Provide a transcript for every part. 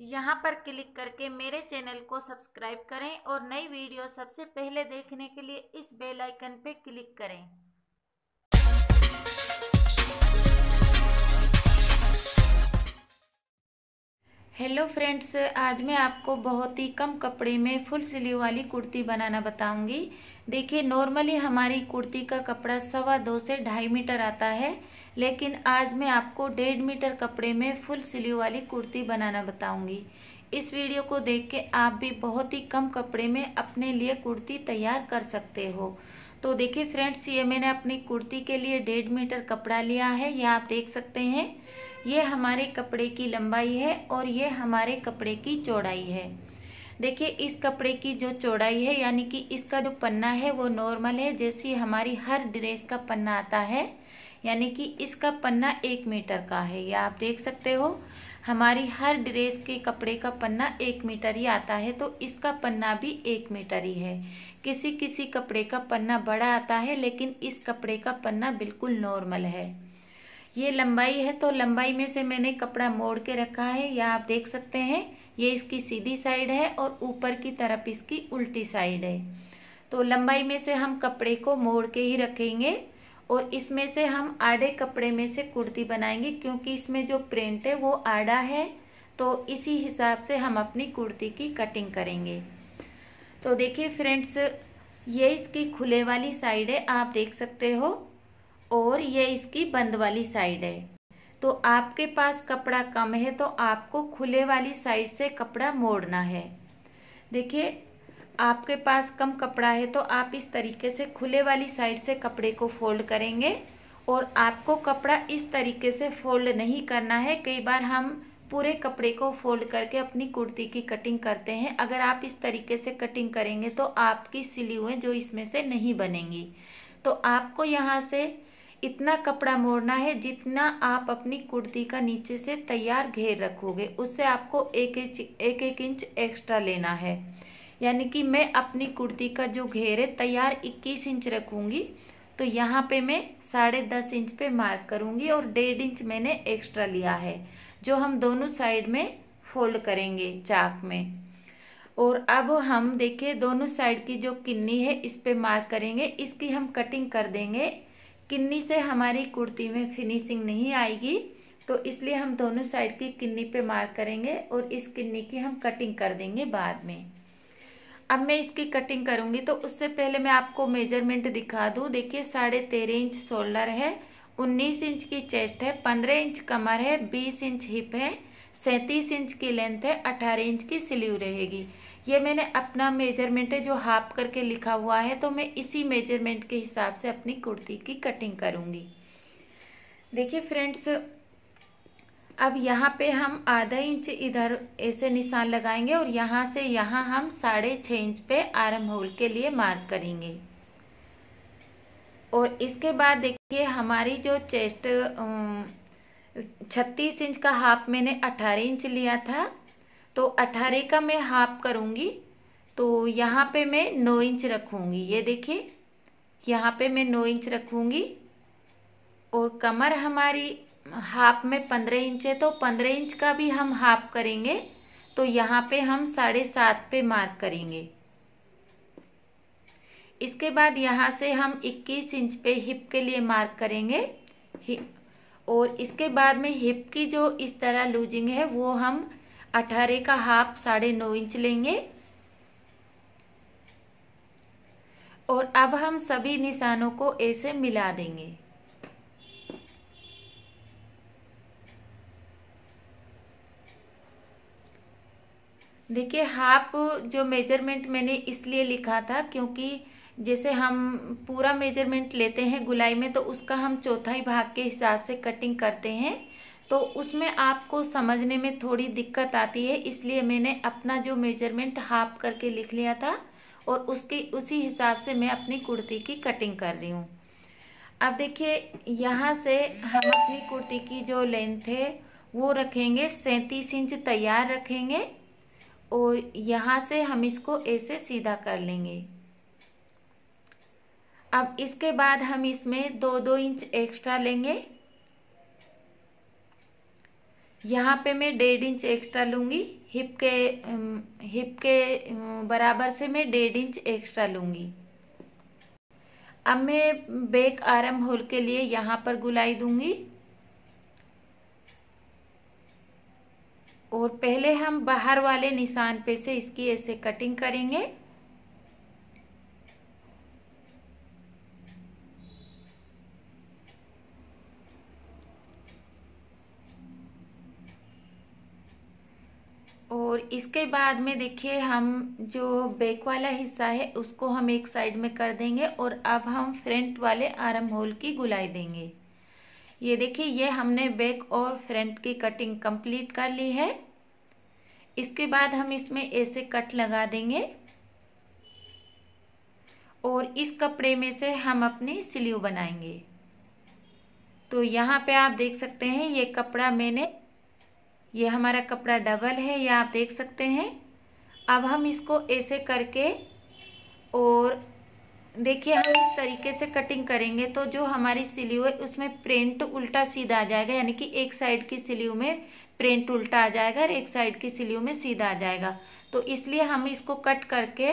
यहाँ पर क्लिक करके मेरे चैनल को सब्सक्राइब करें और नई वीडियो सबसे पहले देखने के लिए इस बेल आइकन पर क्लिक करें हेलो फ्रेंड्स आज मैं आपको बहुत ही कम कपड़े में फुल सिलीव वाली कुर्ती बनाना बताऊंगी देखिए नॉर्मली हमारी कुर्ती का कपड़ा सवा दो से ढाई मीटर आता है लेकिन आज मैं आपको डेढ़ मीटर कपड़े में फुल सिलीव वाली कुर्ती बनाना बताऊंगी इस वीडियो को देख के आप भी बहुत ही कम कपड़े में अपने लिए कुर्ती तैयार कर सकते हो तो देखिए फ्रेंड्स ये मैंने अपनी कुर्ती के लिए डेढ़ मीटर कपड़ा लिया है यह आप देख सकते हैं ये हमारे कपड़े की लंबाई है और ये हमारे कपड़े की चौड़ाई है देखिए इस कपड़े की जो चौड़ाई है यानी कि इसका जो पन्ना है वो नॉर्मल है जैसी हमारी हर ड्रेस का पन्ना आता है यानी कि इसका पन्ना एक मीटर का है यह आप देख सकते हो हमारी हर ड्रेस के कपड़े का पन्ना एक मीटर ही आता है तो इसका पन्ना भी एक मीटर ही है किसी किसी कपड़े का पन्ना बड़ा आता है लेकिन इस कपड़े का पन्ना बिल्कुल नॉर्मल है ये लंबाई है तो लंबाई में से मैंने कपड़ा मोड़ के रखा है या आप देख सकते हैं ये इसकी सीधी साइड है और ऊपर की तरफ इसकी उल्टी साइड है तो लंबाई में से हम कपड़े को मोड़ के ही रखेंगे और इसमें से हम आड़े कपड़े में से कुर्ती बनाएंगे क्योंकि इसमें जो प्रिंट है वो आड़ा है तो इसी हिसाब से हम अपनी कुर्ती की कटिंग करेंगे तो देखिए फ्रेंड्स ये इसकी खुले वाली साइड है आप देख सकते हो और ये इसकी बंद वाली साइड है तो आपके पास कपड़ा कम है तो आपको खुले वाली साइड से कपड़ा मोड़ना है देखिए आपके पास कम कपड़ा है तो आप इस तरीके से खुले वाली साइड से कपड़े को फोल्ड करेंगे और आपको कपड़ा इस तरीके से फोल्ड नहीं करना है कई बार हम पूरे कपड़े को फोल्ड करके अपनी कुर्ती की कटिंग करते हैं अगर आप इस तरीके से कटिंग करेंगे तो आपकी हुए जो इसमें से नहीं बनेंगी तो आपको यहाँ से इतना कपड़ा मोड़ना है जितना आप अपनी कुर्ती का नीचे से तैयार घेर रखोगे उससे आपको एक एक एक इंच एक्स्ट्रा लेना है यानी कि मैं अपनी कुर्ती का जो घेर है तैयार 21 इंच रखूँगी तो यहाँ पे मैं साढ़े दस इंच पे मार्क करूँगी और डेढ़ इंच मैंने एक्स्ट्रा लिया है जो हम दोनों साइड में फोल्ड करेंगे चाक में और अब हम देखें दोनों साइड की जो किन्नी है इस पे मार्क करेंगे इसकी हम कटिंग कर देंगे किन्नी से हमारी कुर्ती में फिनिशिंग नहीं आएगी तो इसलिए हम दोनों साइड की किन्नी पे मार्क करेंगे और इस किन्नी की हम कटिंग कर देंगे बाद में अब मैं इसकी कटिंग करूंगी तो उससे पहले मैं आपको मेजरमेंट दिखा दूँ देखिए साढ़े तेरह इंच शोल्डर है उन्नीस इंच की चेस्ट है पंद्रह इंच कमर है बीस इंच हिप है सैंतीस इंच की लेंथ है अठारह इंच की स्लीव रहेगी ये मैंने अपना मेजरमेंट है जो हाफ करके लिखा हुआ है तो मैं इसी मेजरमेंट के हिसाब से अपनी कुर्ती की कटिंग करूँगी देखिए फ्रेंड्स अब यहाँ पे हम आधा इंच इधर ऐसे निशान लगाएंगे और यहाँ से यहाँ हम साढ़े छः इंच पे आर्म होल के लिए मार्क करेंगे और इसके बाद देखिए हमारी जो चेस्ट छत्तीस इंच का हाफ मैंने अठारह इंच लिया था तो अठारह का मैं हाफ करूँगी तो यहाँ पे मैं नौ इंच रखूँगी ये देखिए यहाँ पे मैं नौ इंच रखूँगी और कमर हमारी हाफ में पंद्रह इंच है तो पंद्रह इंच का भी हम हाफ करेंगे तो यहाँ पे हम साढ़े सात पे मार्क करेंगे इसके बाद यहाँ से हम इक्कीस इंच पे हिप के लिए मार्क करेंगे और इसके बाद में हिप की जो इस तरह लूजिंग है वो हम अठारह का हाफ साढ़े नौ इंच लेंगे और अब हम सभी निशानों को ऐसे मिला देंगे देखिए हाफ जो मेजरमेंट मैंने इसलिए लिखा था क्योंकि जैसे हम पूरा मेजरमेंट लेते हैं गुलाई में तो उसका हम चौथाई भाग के हिसाब से कटिंग करते हैं तो उसमें आपको समझने में थोड़ी दिक्कत आती है इसलिए मैंने अपना जो मेजरमेंट हाफ करके लिख लिया था और उसके उसी हिसाब से मैं अपनी कुर्ती की कटिंग कर रही हूँ अब देखिए यहाँ से हम अपनी कुर्ती की जो लेंथ है वो रखेंगे सैंतीस इंच तैयार रखेंगे और यहाँ से हम इसको ऐसे सीधा कर लेंगे अब इसके बाद हम इसमें दो दो इंच एक्स्ट्रा लेंगे यहाँ पे मैं डेढ़ इंच एक्स्ट्रा लूँगी हिप के हिप के बराबर से मैं डेढ़ इंच एक्स्ट्रा लूँगी अब मैं बेक आरम होल के लिए यहाँ पर गुलाई दूँगी और पहले हम बाहर वाले निशान पे से इसकी ऐसे कटिंग करेंगे और इसके बाद में देखिए हम जो बैक वाला हिस्सा है उसको हम एक साइड में कर देंगे और अब हम फ्रंट वाले आर्म होल की गुलाई देंगे ये देखिए ये हमने बैक और फ्रंट की कटिंग कंप्लीट कर ली है इसके बाद हम इसमें ऐसे कट लगा देंगे और इस कपड़े में से हम अपनी स्लीव बनाएंगे तो यहाँ पे आप देख सकते हैं ये कपड़ा मैंने ये हमारा कपड़ा डबल है ये आप देख सकते हैं अब हम इसको ऐसे करके और देखिए हम इस तरीके से कटिंग करेंगे तो जो हमारी सिलयू है उसमें प्रिंट उल्टा सीधा आ जाएगा यानी कि एक साइड की सिलयू में प्रिंट उल्टा आ जाएगा और एक साइड की सिलयू में सीधा आ जाएगा तो इसलिए हम इसको कट करके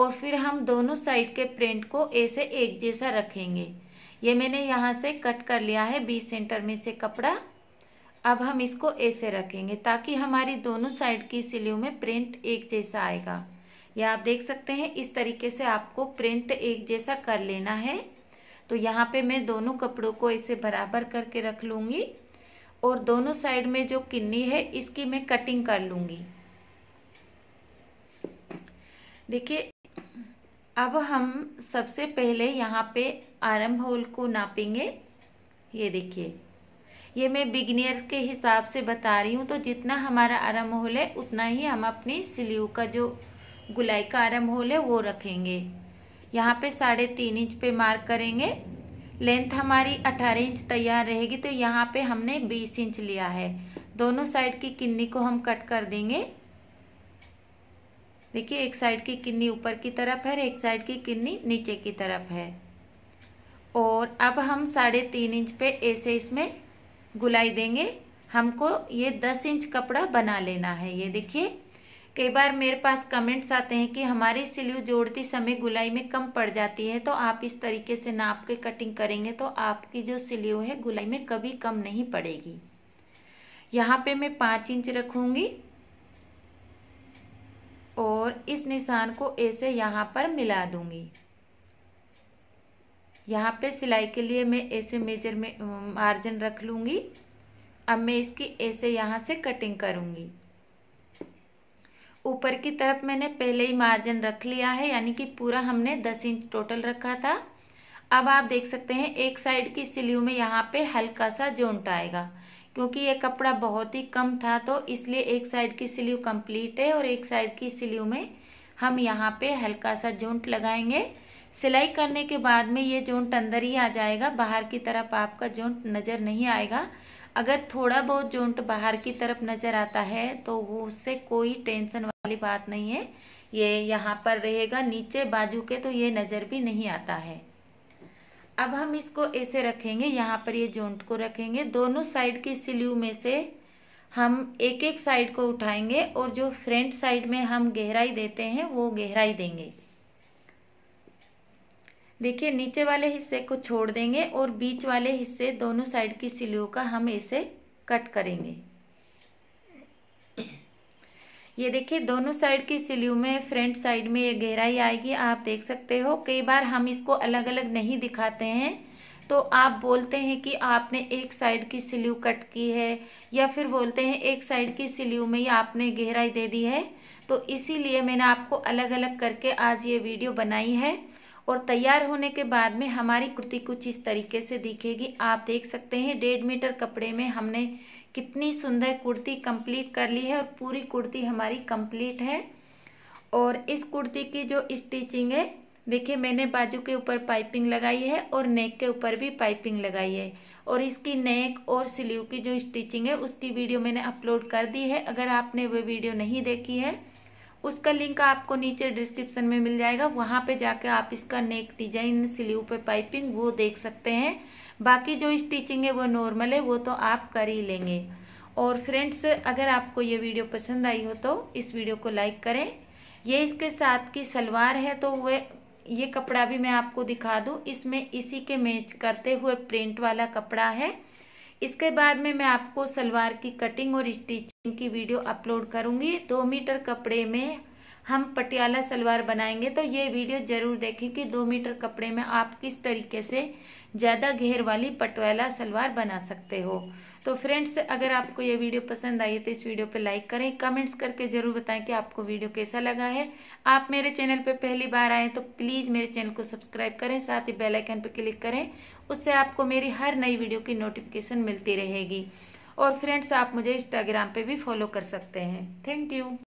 और फिर हम दोनों साइड के प्रिंट को ऐसे एक जैसा रखेंगे ये मैंने यहाँ से कट कर लिया है बीस सेंटर में से कपड़ा अब हम इसको ऐसे रखेंगे ताकि हमारी दोनों साइड की सिलयू में प्रिंट एक जैसा आएगा यह आप देख सकते हैं इस तरीके से आपको प्रिंट एक जैसा कर लेना है तो यहाँ पे मैं दोनों कपड़ों को ऐसे बराबर करके रख लूँगी और दोनों साइड में जो किन्नी है इसकी मैं कटिंग कर लूँगी देखिए अब हम सबसे पहले यहाँ पे आरम होल को नापेंगे ये देखिए ये मैं बिगनियर्स के हिसाब से बता रही हूँ तो जितना हमारा आरम होल है उतना ही हम अपनी सिलीव का जो गुलाई का आरम होल है वो रखेंगे यहाँ पे साढ़े तीन इंच पे मार्क करेंगे लेंथ हमारी अठारह इंच तैयार रहेगी तो यहाँ पे हमने बीस इंच लिया है दोनों साइड की किन्नी को हम कट कर देंगे देखिए एक साइड की किन्नी ऊपर की तरफ है एक साइड की किन्नी नीचे की तरफ है और अब हम साढ़े तीन इंच पे ऐसे इसमें गुलाई देंगे हमको ये दस इंच कपड़ा बना लेना है ये देखिए कई बार मेरे पास कमेंट्स आते हैं कि हमारी सिल्यू जोड़ती समय गुलाई में कम पड़ जाती है तो आप इस तरीके से नाप के कटिंग करेंगे तो आपकी जो सिल्यू है गुलाई में कभी कम नहीं पड़ेगी यहाँ पे मैं पाँच इंच रखूँगी और इस निशान को ऐसे यहाँ पर मिला दूँगी यहाँ पे सिलाई के लिए मैं ऐसे मेजर में मार्जिन रख लूँगी अब मैं इसकी ऐसे यहाँ से कटिंग करूँगी ऊपर की तरफ मैंने पहले ही मार्जिन रख लिया है यानी कि पूरा हमने दस इंच टोटल रखा था अब आप देख सकते हैं एक साइड की सिलियों में यहाँ पे हल्का सा जोंट आएगा क्योंकि ये कपड़ा बहुत ही कम था तो इसलिए एक साइड की सिलियो कंप्लीट है और एक साइड की सिलियो में हम यहाँ पे हल्का सा जोंट लगाएंगे सिलाई करने के बाद में ये जोंट अंदर ही आ जाएगा बाहर की तरफ आपका जोंट नज़र नहीं आएगा अगर थोड़ा बहुत जोंट बाहर की तरफ नज़र आता है तो वो उससे कोई टेंशन वाली बात नहीं है ये यहाँ पर रहेगा नीचे बाजू के तो ये नज़र भी नहीं आता है अब हम इसको ऐसे रखेंगे यहाँ पर ये जोंट को रखेंगे दोनों साइड की सिल्यू में से हम एक एक साइड को उठाएंगे और जो फ्रंट साइड में हम गहराई देते हैं वो गहराई देंगे देखिए नीचे वाले हिस्से को छोड़ देंगे और बीच वाले हिस्से दोनों साइड की सिलियों का हम इसे कट करेंगे ये देखिए दोनों साइड की सिलियों में फ्रंट साइड में ये गहराई आएगी आप देख सकते हो कई बार हम इसको अलग अलग नहीं दिखाते हैं तो आप बोलते हैं कि आपने एक साइड की सिलियू कट की है या फिर बोलते हैं एक साइड की सिलियू में ही आपने गहराई दे दी है तो इसीलिए मैंने आपको अलग अलग करके आज ये वीडियो बनाई है और तैयार होने के बाद में हमारी कुर्ती कुछ इस तरीके से दिखेगी आप देख सकते हैं डेढ़ मीटर कपड़े में हमने कितनी सुंदर कुर्ती कंप्लीट कर ली है और पूरी कुर्ती हमारी कंप्लीट है और इस कुर्ती की जो स्टिचिंग है देखिए मैंने बाजू के ऊपर पाइपिंग लगाई है और नेक के ऊपर भी पाइपिंग लगाई है और इसकी नेक और स्लीव की जो स्टिचिंग है उसकी वीडियो मैंने अपलोड कर दी है अगर आपने वो वीडियो नहीं देखी है उसका लिंक आपको नीचे डिस्क्रिप्शन में मिल जाएगा वहाँ पे जाके आप इसका नेक डिजाइन स्लीव पे पाइपिंग वो देख सकते हैं बाकी जो स्टिचिंग है वो नॉर्मल है वो तो आप कर ही लेंगे और फ्रेंड्स अगर आपको ये वीडियो पसंद आई हो तो इस वीडियो को लाइक करें ये इसके साथ की सलवार है तो वह ये कपड़ा भी मैं आपको दिखा दूँ इसमें इसी के मैच करते हुए प्रिंट वाला कपड़ा है इसके बाद में मैं आपको सलवार की कटिंग और स्टिचिंग की वीडियो अपलोड करूंगी दो मीटर कपड़े में हम पटियाला सलवार बनाएंगे तो ये वीडियो ज़रूर देखें कि दो मीटर कपड़े में आप किस तरीके से ज़्यादा घेर वाली पटियाला सलवार बना सकते हो तो फ्रेंड्स अगर आपको ये वीडियो पसंद आई है तो इस वीडियो पे लाइक करें कमेंट्स करके ज़रूर बताएं कि आपको वीडियो कैसा लगा है आप मेरे चैनल पर पहली बार आएँ तो प्लीज़ मेरे चैनल को सब्सक्राइब करें साथ ही बेलाइकन पर क्लिक करें उससे आपको मेरी हर नई वीडियो की नोटिफिकेशन मिलती रहेगी और फ्रेंड्स आप मुझे इंस्टाग्राम पे भी फॉलो कर सकते हैं थैंक यू